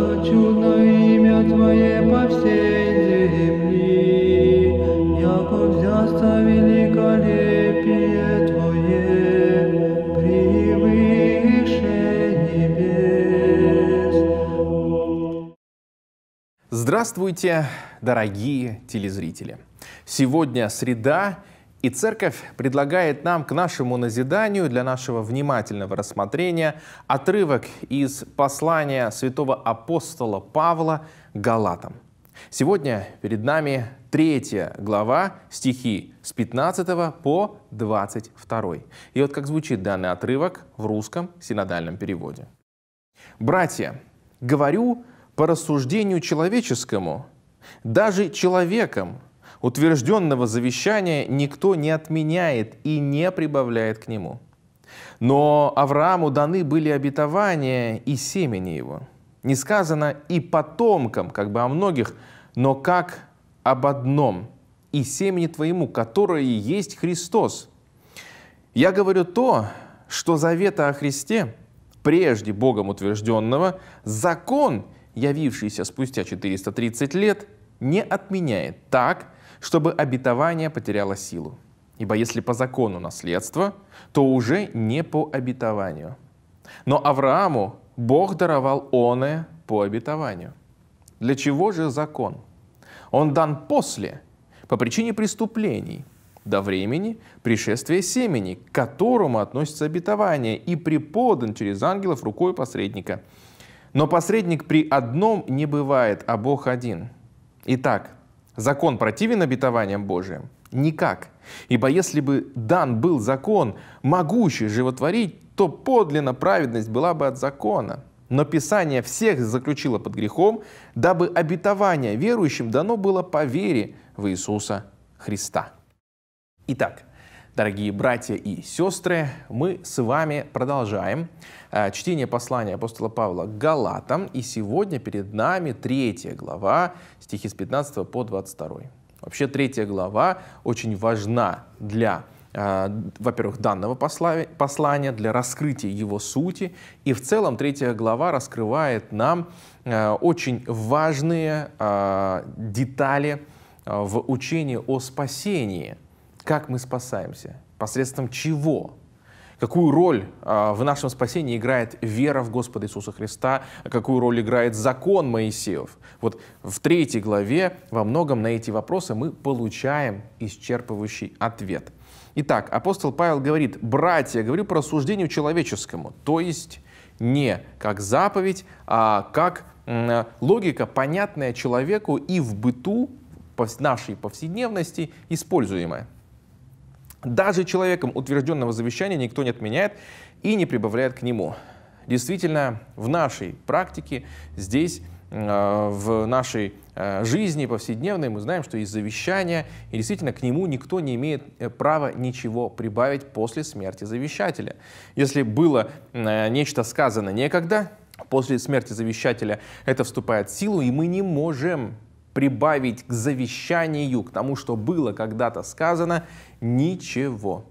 хочу на имя Твое по всей земли, яко взяться великолепие Твое, превыше небес. Здравствуйте, дорогие телезрители! Сегодня среда, и церковь предлагает нам к нашему назиданию, для нашего внимательного рассмотрения, отрывок из послания святого апостола Павла Галатам. Сегодня перед нами третья глава, стихи с 15 по 22. И вот как звучит данный отрывок в русском синодальном переводе. «Братья, говорю по рассуждению человеческому, даже человеком, утвержденного завещания никто не отменяет и не прибавляет к нему. Но Аврааму даны были обетования и семени его. Не сказано и потомкам, как бы о многих, но как об одном, и семени твоему, которое есть Христос. Я говорю то, что завета о Христе, прежде Богом утвержденного, закон, явившийся спустя 430 лет, не отменяет так, чтобы обетование потеряло силу. Ибо если по закону наследство, то уже не по обетованию. Но Аврааму Бог даровал оное по обетованию. Для чего же закон? Он дан после, по причине преступлений, до времени пришествия семени, к которому относится обетование, и преподан через ангелов рукой посредника. Но посредник при одном не бывает, а Бог один. Итак, закон противен обетованиям Божиим? Никак. Ибо если бы дан был закон, могущий животворить, то подлинно праведность была бы от закона. Но Писание всех заключило под грехом, дабы обетование верующим дано было по вере в Иисуса Христа. Итак, Дорогие братья и сестры, мы с вами продолжаем э, чтение послания апостола Павла к Галатам, и сегодня перед нами третья глава, стихи с 15 по 22. Вообще третья глава очень важна для э, во-первых, данного послания, для раскрытия его сути. И в целом третья глава раскрывает нам э, очень важные детали в учении о спасении как мы спасаемся? Посредством чего? какую роль э, в нашем спасении играет вера в Господа Иисуса Христа, какую роль играет закон Моисеев. Вот в третьей главе во многом на эти вопросы мы получаем исчерпывающий ответ. Итак, апостол Павел говорит, «Братья, говорю по рассуждению человеческому, то есть не как заповедь, а как логика, понятная человеку и в быту нашей повседневности используемая». Даже человеком утвержденного завещания никто не отменяет и не прибавляет к нему. Действительно, в нашей практике здесь э, в нашей э, жизни повседневной мы знаем, что из завещания, и действительно к нему никто не имеет э, права ничего прибавить после смерти завещателя. Если было нечто сказано некогда, после смерти завещателя это вступает в силу, и мы не можем прибавить к завещанию, к тому, что было когда-то сказано, ничего.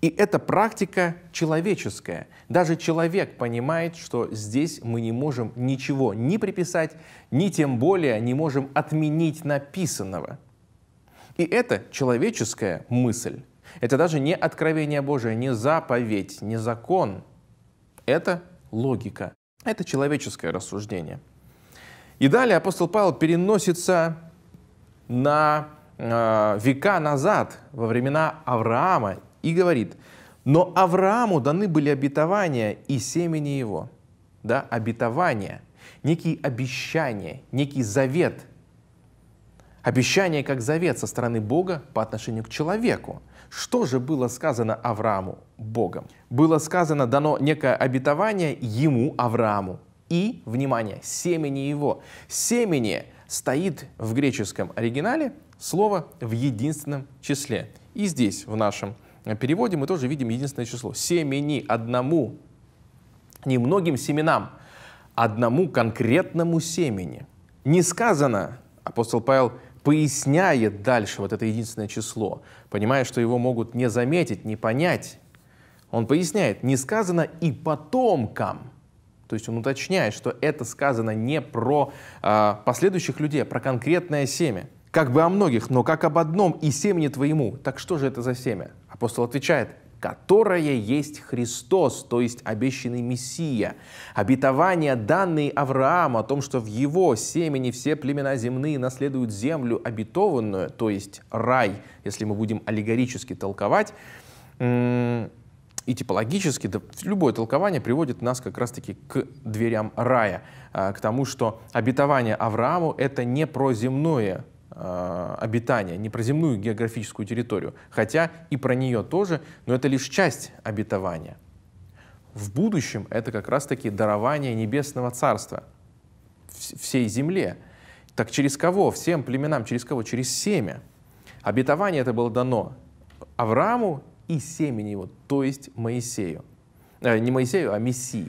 И эта практика человеческая. Даже человек понимает, что здесь мы не можем ничего ни приписать, ни тем более не можем отменить написанного. И это человеческая мысль. Это даже не откровение Божие, не заповедь, не закон. Это логика. Это человеческое рассуждение. И далее апостол Павел переносится на э, века назад, во времена Авраама, и говорит, но Аврааму даны были обетования и семени его. Да, обетования, некие обещания, некий завет. Обещание как завет со стороны Бога по отношению к человеку. Что же было сказано Аврааму Богом? Было сказано, дано некое обетование ему, Аврааму, и, внимание, семени его. Семени стоит в греческом оригинале слово в единственном числе. И здесь, в нашем переводе, мы тоже видим единственное число. Семени одному, не многим семенам, одному конкретному семени. Не сказано, апостол Павел поясняет дальше вот это единственное число, понимая, что его могут не заметить, не понять. Он поясняет, не сказано и потомкам – то есть он уточняет, что это сказано не про э, последующих людей, а про конкретное семя. Как бы о многих, но как об одном и семени твоему. Так что же это за семя? Апостол отвечает, которое есть Христос, то есть обещанный Мессия. Обетование, данные Аврааму о том, что в его семени все племена земные наследуют землю обетованную, то есть рай, если мы будем аллегорически толковать, и типологически, да, любое толкование приводит нас как раз-таки к дверям рая, а, к тому, что обетование Аврааму — это не про земное а, обитание, не про земную географическую территорию, хотя и про нее тоже, но это лишь часть обетования. В будущем это как раз-таки дарование Небесного Царства всей земле. Так через кого? Всем племенам, через кого? Через семя. Обетование это было дано Аврааму и семени его, то есть Моисею. Э, не Моисею, а Мессии.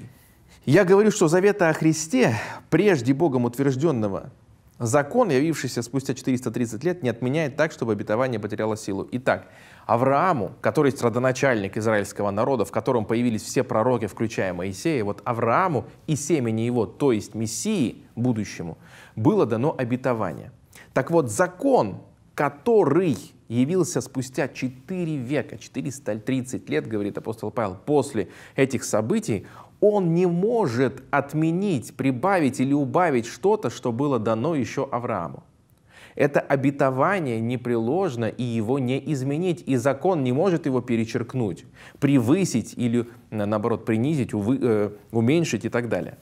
Я говорю, что завета о Христе, прежде Богом утвержденного, закон, явившийся спустя 430 лет, не отменяет так, чтобы обетование потеряло силу. Итак, Аврааму, который страдоначальник израильского народа, в котором появились все пророки, включая Моисея, вот Аврааму и семени его, то есть Мессии будущему, было дано обетование. Так вот, закон который явился спустя 4 века, 430 лет, говорит апостол Павел, после этих событий, он не может отменить, прибавить или убавить что-то, что было дано еще Аврааму. Это обетование непреложно, и его не изменить, и закон не может его перечеркнуть, превысить или, наоборот, принизить, увы, э, уменьшить и так далее.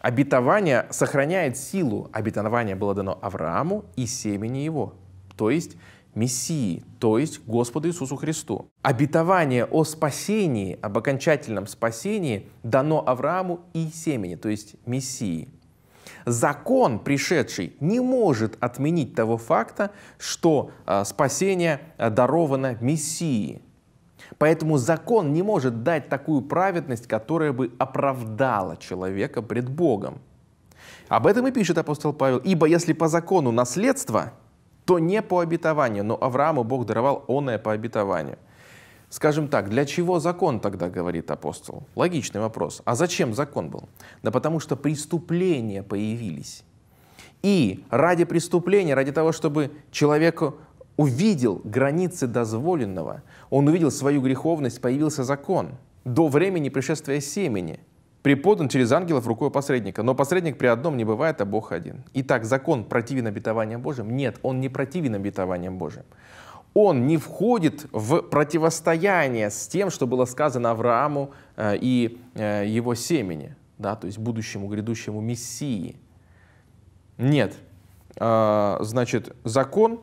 Обетование сохраняет силу. Обетование было дано Аврааму и семени его – то есть Мессии, то есть Господу Иисусу Христу. Обетование о спасении, об окончательном спасении дано Аврааму и семени, то есть Мессии. Закон, пришедший, не может отменить того факта, что а, спасение а, даровано Мессии. Поэтому закон не может дать такую праведность, которая бы оправдала человека пред Богом. Об этом и пишет апостол Павел. «Ибо если по закону наследство, то не по обетованию, но Аврааму Бог даровал оное по обетованию. Скажем так, для чего закон тогда, говорит апостол? Логичный вопрос. А зачем закон был? Да потому что преступления появились. И ради преступления, ради того, чтобы человеку увидел границы дозволенного, он увидел свою греховность, появился закон до времени пришествия семени – преподан через ангелов рукой посредника. Но посредник при одном не бывает, а Бог один. Итак, закон противен обетованиям Божьим? Нет, он не противен обетованиям Божьим. Он не входит в противостояние с тем, что было сказано Аврааму э, и э, его семени, да, то есть будущему грядущему Мессии. Нет, а, значит, закон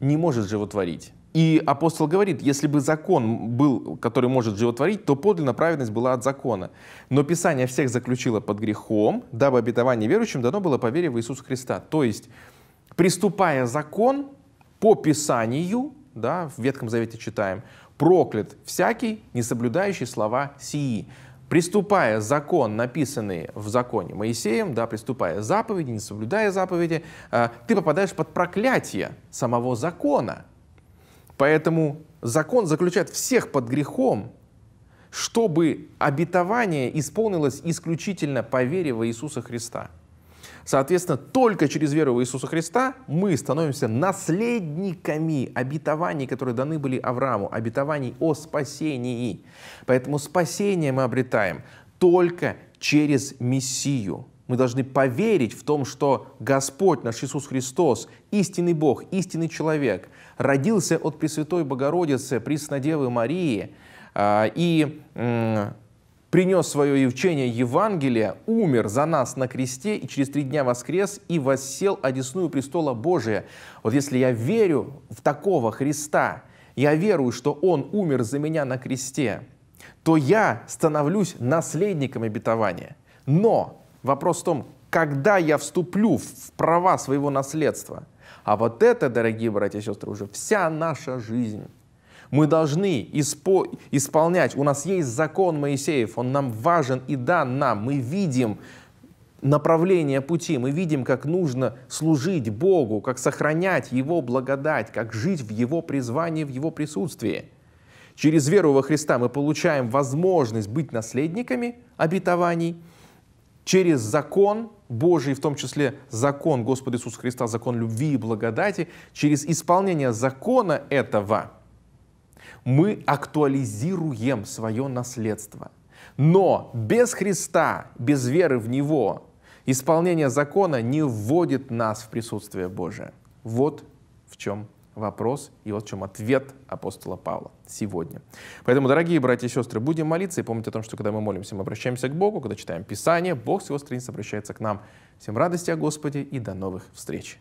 не может животворить. И апостол говорит, если бы закон был, который может животворить, то подлинная праведность была от закона. Но Писание всех заключило под грехом, дабы обетование верующим дано было по вере в Иисуса Христа. То есть, приступая закон по Писанию, да, в Ветхом Завете читаем, проклят всякий, не соблюдающий слова сии. Приступая закон, написанный в законе Моисеем, да, приступая заповеди, не соблюдая заповеди, э, ты попадаешь под проклятие самого закона – Поэтому закон заключает всех под грехом, чтобы обетование исполнилось исключительно по вере в Иисуса Христа. Соответственно, только через веру в Иисуса Христа мы становимся наследниками обетований, которые даны были Аврааму, обетований о спасении. Поэтому спасение мы обретаем только через Мессию. Мы должны поверить в том, что Господь наш Иисус Христос, истинный Бог, истинный человек, родился от Пресвятой Богородицы, Преснодевы Марии, а, и принес свое учение Евангелия, умер за нас на кресте и через три дня воскрес и воссел одесную престола Божия. Вот если я верю в такого Христа, я верую, что Он умер за меня на кресте, то я становлюсь наследником обетования. Но Вопрос в том, когда я вступлю в права своего наследства. А вот это, дорогие братья и сестры, уже вся наша жизнь. Мы должны испо- исполнять. У нас есть закон Моисеев, он нам важен и дан нам. Мы видим направление пути, мы видим, как нужно служить Богу, как сохранять Его благодать, как жить в Его призвании, в Его присутствии. Через веру во Христа мы получаем возможность быть наследниками обетований – через закон Божий, в том числе закон Господа Иисуса Христа, закон любви и благодати, через исполнение закона этого мы актуализируем свое наследство. Но без Христа, без веры в Него, исполнение закона не вводит нас в присутствие Божие. Вот в чем вопрос и вот в чем ответ апостола Павла сегодня. Поэтому, дорогие братья и сестры, будем молиться и помнить о том, что когда мы молимся, мы обращаемся к Богу, когда читаем Писание, Бог с его страниц обращается к нам. Всем радости о Господе и до новых встреч!